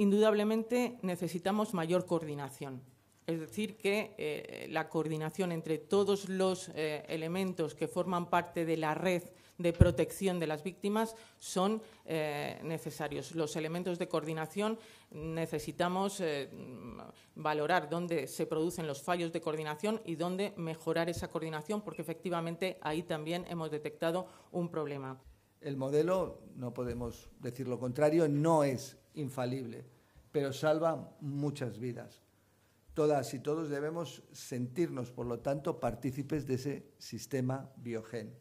Indudablemente necesitamos mayor coordinación, es decir, que eh, la coordinación entre todos los eh, elementos que forman parte de la red de protección de las víctimas son eh, necesarios. Los elementos de coordinación necesitamos valorar dónde se producen los fallos de coordinación y dónde mejorar esa coordinación, porque efectivamente ahí también hemos detectado un problema. El modelo, no podemos decir lo contrario, no es infalible, pero salva muchas vidas. Todas y todos debemos sentirnos, por lo tanto, partícipes de ese sistema biogen.